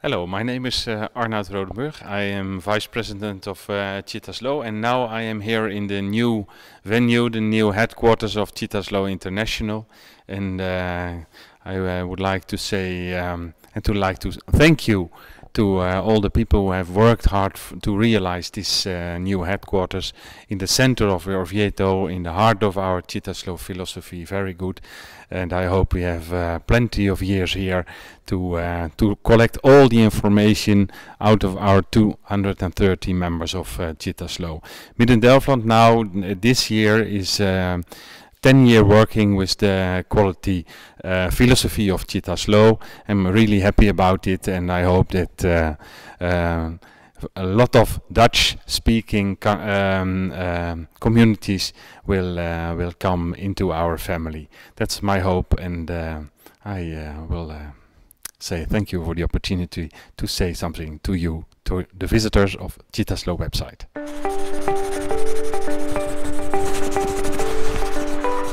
Hello, my name is uh, Arnoud Rodenburg. I am Vice President of uh, Chittaslow and now I am here in the new venue, the new headquarters of Chittaslow International. And uh, I uh, would like to say um, and to like to thank you to uh, all the people who have worked hard to realize this uh, new headquarters in the center of Orvieto, in the heart of our Chitaslav philosophy. Very good, and I hope we have uh, plenty of years here to uh, to collect all the information out of our 230 members of Mid uh, Midden Delfland now this year is. Um, 10 year working with the quality uh, philosophy of Chita Slow. I'm really happy about it and I hope that uh, uh, a lot of Dutch speaking um, um, communities will, uh, will come into our family. That's my hope and uh, I uh, will say thank you for the opportunity to say something to you, to the visitors of Chita Slow website.